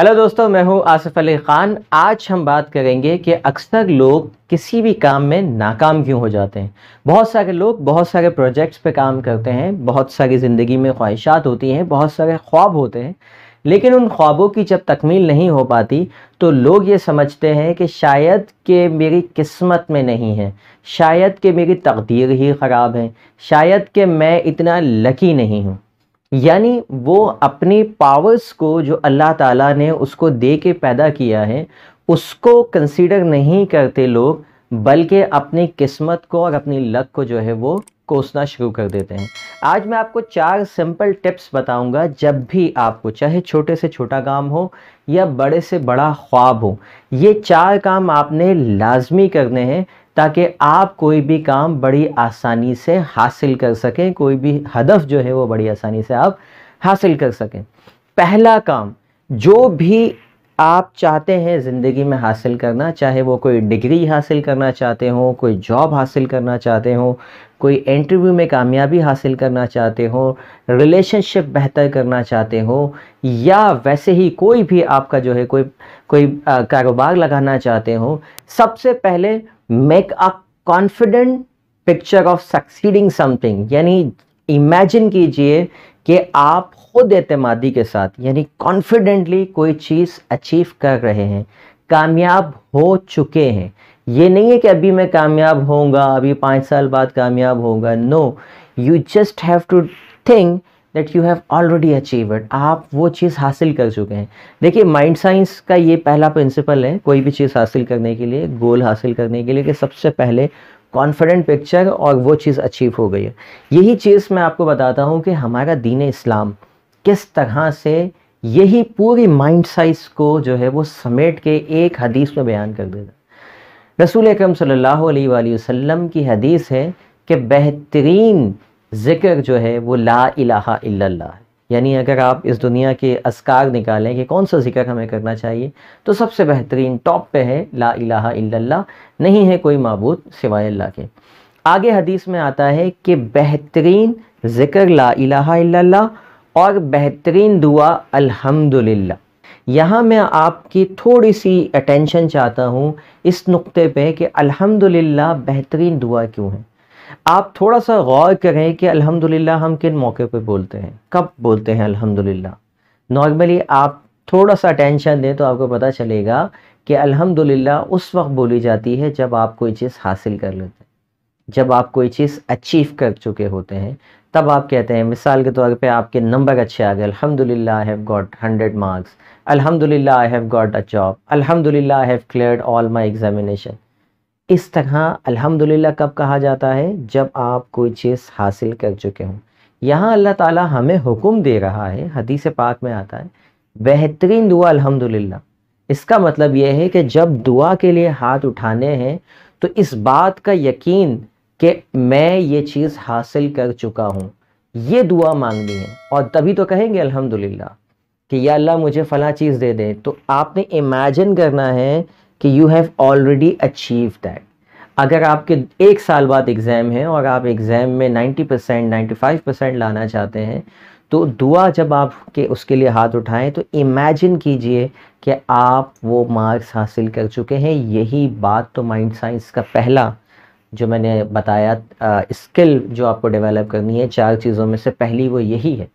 hello दोस्तों मैं हूं आसिफ अली ख़ान आज हम बात करेंगे कि अक्सर लोग किसी भी काम में नाकाम क्यों हो जाते हैं बहुत सारे लोग बहुत सारे प्रोजेक्ट्स पे काम करते हैं बहुत सारी ज़िंदगी में ख्वाहिशात होती हैं बहुत सारे ख्वाब होते हैं लेकिन उन ख्वाबों की जब तकमील नहीं हो पाती तो लोग ये समझते हैं कि शायद के मेरी किस्मत में नहीं है शायद के मेरी तकदीर ही ख़राब है शायद के मैं इतना लकी नहीं हूँ यानी वो अपने पावर्स को जो अल्लाह ताला ने उसको दे के पैदा किया है उसको कंसीडर नहीं करते लोग बल्कि अपनी किस्मत को और अपनी लक को जो है वो कोसना शुरू कर देते हैं आज मैं आपको चार सिंपल टिप्स बताऊंगा जब भी आपको चाहे छोटे से छोटा काम हो या बड़े से बड़ा ख्वाब हो ये चार काम आपने लाजमी करने हैं ताकि आप कोई भी काम बड़ी आसानी से हासिल कर सकें कोई भी हदफ जो है वो बड़ी आसानी से आप हासिल कर सकें पहला काम जो भी आप चाहते हैं ज़िंदगी में हासिल करना चाहे वो कोई डिग्री हासिल करना चाहते हो कोई जॉब हासिल करना चाहते हो कोई इंटरव्यू में कामयाबी हासिल करना चाहते हो रिलेशनशिप बेहतर करना चाहते हो या वैसे ही कोई भी आपका जो है कोई कोई कारोबार लगाना चाहते हो सबसे पहले make a confident picture of succeeding something यानी इमेजिन कीजिए कि आप खुद एतमादी के साथ यानी कॉन्फिडेंटली कोई चीज़ अचीव कर रहे हैं कामयाब हो चुके हैं ये नहीं है कि अभी मैं कामयाब होऊंगा अभी पाँच साल बाद कामयाब होऊंगा no you just have to think that you have already achieve आप वो चीज़ हासिल कर चुके हैं देखिए माइंड साइंस का ये पहला प्रिंसिपल है कोई भी चीज़ हासिल करने के लिए गोल हासिल करने के लिए कि सबसे पहले कॉन्फिडेंट पिक्चर और वो चीज़ अचीव हो गई है यही चीज़ मैं आपको बताता हूँ कि हमारा दीन इस्लाम किस तरह से यही पूरी माइंड साइज को जो है वो समेट के एक हदीस में बयान कर देता रसूल अक्रम वसल्लम की हदीस है कि बेहतरीन ज़िक्र जो है वो ला इलाहा इल्लल्लाह है यानी अगर आप इस दुनिया के असकार निकालें कि कौन सा जिक्र हमें करना चाहिए तो सबसे बेहतरीन टॉप पे है ला इलाहा नहीं है कोई मबूद सिवाय अल्लाह के आगे हदीस में आता है कि बेहतरीन ज़िक्र ला इलाहा और बेहतरीन दुआ अल्हम्दुलिल्लाह यहाँ मैं आपकी थोड़ी सी अटेंशन चाहता हूँ इस नुक्ते पे कि अल्हम्दुलिल्लाह बेहतरीन दुआ क्यों है आप थोड़ा सा गौर करें कि अल्हम्दुलिल्लाह हम किन मौके पे बोलते हैं कब बोलते हैं अल्हम्दुलिल्लाह नॉर्मली आप थोड़ा सा टेंशन दें तो आपको पता चलेगा कि अल्हम्दुलिल्लाह उस वक्त बोली जाती है जब आप कोई चीज़ हासिल कर लेते हैं जब आप कोई चीज़ अचीव कर चुके होते हैं तब आप कहते हैं मिसाल के तौर पे आपके नंबर अच्छे आ गए अल्हम्दुलिल्लाह I have got hundred marks अल्हम्दुलिल्लाह I have got a job अल्हम्दुलिल्लाह I have clear all my examination इस तरह अल्हम्दुलिल्लाह कब कहा जाता है जब आप कोई चीज़ हासिल कर चुके हों यहाँ अल्लाह ताला हमें हुक्म दे रहा है हदीस पाक में आता है बेहतरीन दुआ अल्हम्दुलिल्लाह इसका मतलब यह है कि जब दुआ के लिए हाथ उठाने हैं तो इस बात का यकीन कि मैं ये चीज़ हासिल कर चुका हूँ ये दुआ मांगनी है और तभी तो कहेंगे अल्हम्दुलिल्लाह कि या अल्लाह मुझे फ़ला चीज़ दे दें तो आपने इमेजिन करना है कि you have already achieve that अगर आपके एक साल बाद एग्ज़ाम है और आप एग्ज़ाम में 90 परसेंट नाइन्टी परसेंट लाना चाहते हैं तो दुआ जब आप के उसके लिए हाथ उठाएं तो इमेजिन कीजिए कि आप वो मार्क्स हासिल कर चुके हैं यही बात तो माइंड साइंस का पहला जो मैंने बताया आ, स्किल जो आपको डेवलप करनी है चार चीज़ों में से पहली वो यही है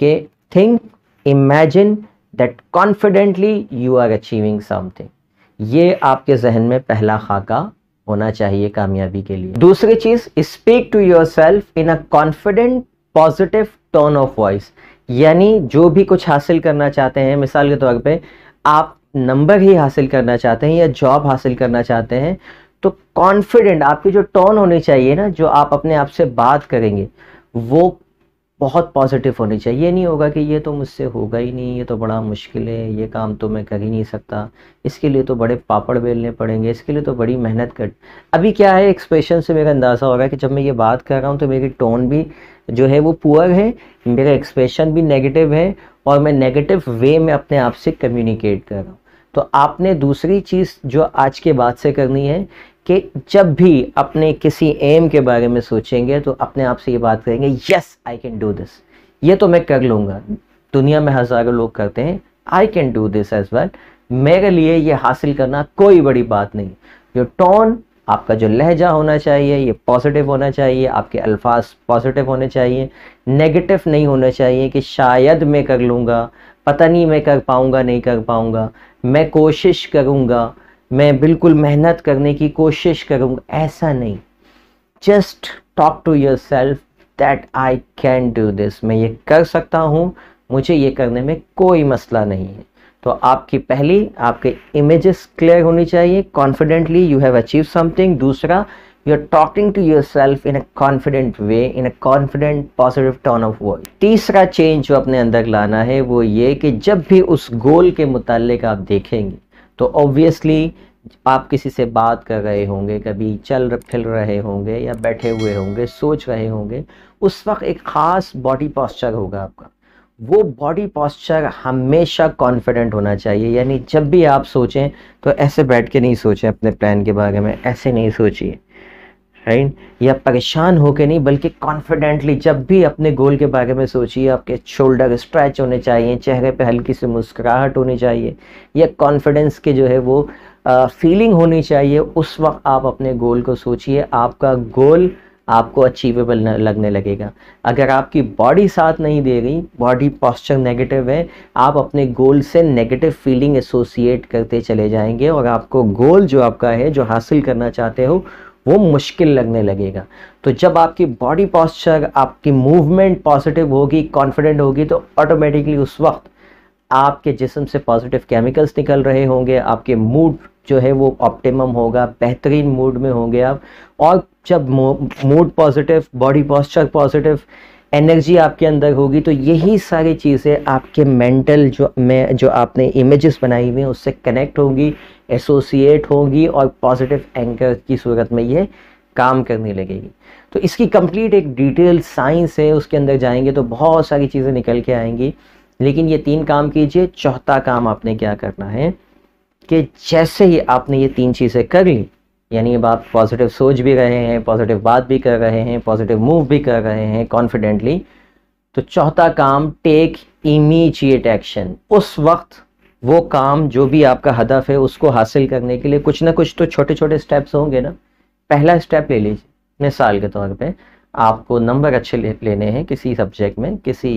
कि think imagine that confidently you are achieving something ये आपके जहन में पहला खाका होना चाहिए कामयाबी के लिए दूसरी चीज speak to yourself in a confident positive tone of voice यानी जो भी कुछ हासिल करना चाहते हैं मिसाल के तौर पे आप नंबर ही हासिल करना चाहते हैं या जॉब हासिल करना चाहते हैं तो कॉन्फिडेंट आपकी जो टोन होनी चाहिए ना जो आप अपने आप से बात करेंगे वो बहुत पॉजिटिव होनी चाहिए ये नहीं होगा कि ये तो मुझसे होगा ही नहीं ये तो बड़ा मुश्किल है ये काम तो मैं कर ही नहीं सकता इसके लिए तो बड़े पापड़ बेलने पड़ेंगे इसके लिए तो बड़ी मेहनत कर अभी क्या है एक्सप्रेशन से मेरा अंदाज़ा हो रहा है कि जब मैं ये बात कर रहा हूँ तो मेरी टोन भी जो है वो पुअर है मेरा एक्सप्रेशन भी नेगेटिव है और मैं नेगेटिव वे में अपने आप से कम्युनिकेट कर रहा हूँ तो आपने दूसरी चीज़ जो आज के बाद से करनी है कि जब भी अपने किसी एम के बारे में सोचेंगे तो अपने आप से ये बात करेंगे yes I can do this ये तो मैं कर लूँगा दुनिया में हज़ारों लोग करते हैं I can do this as well मेरे लिए ये हासिल करना कोई बड़ी बात नहीं जो टोन आपका जो लहजा होना चाहिए ये पॉजिटिव होना चाहिए आपके अल्फाज पॉजिटिव होने चाहिए नेगेटिव नहीं होना चाहिए कि शायद मैं कर लूँगा पता नहीं मैं कर पाऊँगा नहीं कर पाऊँगा मैं कोशिश करूँगा मैं बिल्कुल मेहनत करने की कोशिश करूँगा ऐसा नहीं just talk to yourself that I can do this मैं ये कर सकता हूँ मुझे ये करने में कोई मसला नहीं है तो आपकी पहली आपके इमेजेस क्लियर होनी चाहिए confidently you have achieve something दूसरा you are talking to yourself in a confident way in a confident positive turn of world तीसरा चेंज जो अपने अंदर लाना है वो ये कि जब भी उस गोल के मुतालिक आप देखेंगे तो ऑब्वियसली आप किसी से बात कर रहे होंगे कभी चल फिर रहे होंगे या बैठे हुए होंगे सोच रहे होंगे उस वक्त एक ख़ास बॉडी पॉस्चर होगा आपका वो बॉडी पॉस्चर हमेशा कॉन्फिडेंट होना चाहिए यानी जब भी आप सोचें तो ऐसे बैठ के नहीं सोचें अपने प्लान के बारे में ऐसे नहीं सोचिए राइट या परेशान होकर नहीं बल्कि कॉन्फिडेंटली जब भी अपने गोल के बारे में सोचिए आपके शोल्डर स्ट्रेच होने चाहिए चेहरे पे हल्की सी मुस्कुराहट होनी चाहिए या कॉन्फिडेंस के जो है वो फीलिंग होनी चाहिए उस वक्त आप अपने गोल को सोचिए आपका गोल आपको अचीवेबल लगने लगेगा अगर आपकी बॉडी साथ नहीं दे रही बॉडी पॉस्चर नेगेटिव है आप अपने गोल से नेगेटिव फीलिंग एसोसिएट करते चले जाएंगे और आपको गोल जो आपका है जो हासिल करना चाहते हो वो मुश्किल लगने लगेगा तो जब आपकी बॉडी पॉस्चर आपकी मूवमेंट पॉजिटिव होगी कॉन्फिडेंट होगी तो ऑटोमेटिकली उस वक्त आपके जिसम से पॉजिटिव केमिकल्स निकल रहे होंगे आपके मूड जो है वो ऑप्टिमम होगा बेहतरीन मूड में होंगे आप और जब mood positive body posture positive energy आपके अंदर होगी तो यही सारी चीज़ें आपके मेंटल जो में जो आपने इमेजेस बनाई हुई हैं उससे कनेक्ट होंगी एसोसिएट होंगी और पॉजिटिव एंकर की सूरत में ये काम करने लगेगी तो इसकी कंप्लीट एक डिटेल साइंस है उसके अंदर जाएंगे तो बहुत सारी चीज़ें निकल के आएंगी लेकिन ये तीन काम कीजिए चौथा काम आपने क्या करना है कि जैसे ही आपने ये तीन चीज़ें कर ली यानी अब आप पॉजिटिव सोच भी रहे हैं पॉजिटिव बात भी कर रहे हैं पॉजिटिव मूव भी कर रहे हैं कॉन्फिडेंटली तो चौथा काम टेक इमीजिएट एक्शन उस वक्त वो काम जो भी आपका हदफ है उसको हासिल करने के लिए कुछ ना कुछ तो छोटे छोटे स्टेप्स होंगे ना पहला स्टेप ले लीजिए मिसाल के तौर पे आपको नंबर अच्छे ले, लेने हैं किसी सब्जेक्ट में किसी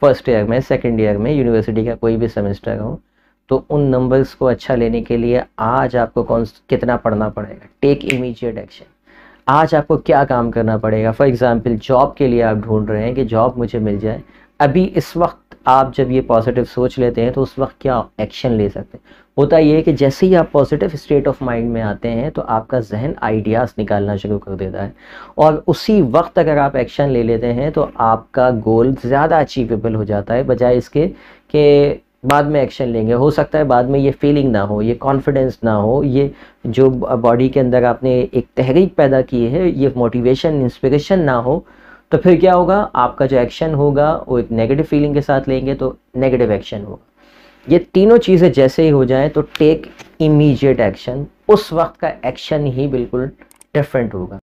फर्स्ट ईयर में सेकेंड ईयर में यूनिवर्सिटी का कोई भी सेमेस्टर हो तो उन नंबर्स को अच्छा लेने के लिए आज आपको कौन कितना पढ़ना पड़ेगा टेक इमीजिएट एक्शन आज आपको क्या काम करना पड़ेगा फॉर एग्ज़ाम्पल जॉब के लिए आप ढूंढ रहे हैं कि जॉब मुझे मिल जाए अभी इस वक्त आप जब ये पॉजिटिव सोच लेते हैं तो उस वक्त क्या एक्शन ले सकते हैं होता ये है कि जैसे ही आप पॉजिटिव स्टेट ऑफ माइंड में आते हैं तो आपका जहन आइडियाज़ निकालना शुरू कर देता है और उसी वक्त अगर आप एक्शन ले लेते हैं तो आपका गोल ज़्यादा अचीवेबल हो जाता है बजाय इसके कि बाद में एक्शन लेंगे हो सकता है बाद में ये फीलिंग ना हो ये कॉन्फिडेंस ना हो ये जो बॉडी के अंदर आपने एक तहरीक पैदा की है ये मोटिवेशन इंस्पिरेशन ना हो तो फिर क्या होगा आपका जो एक्शन होगा वो एक नेगेटिव फीलिंग के साथ लेंगे तो नेगेटिव एक्शन होगा ये तीनों चीज़ें जैसे ही हो जाए तो टेक इमीजिएट एक्शन उस वक्त का एक्शन ही बिल्कुल डिफरेंट होगा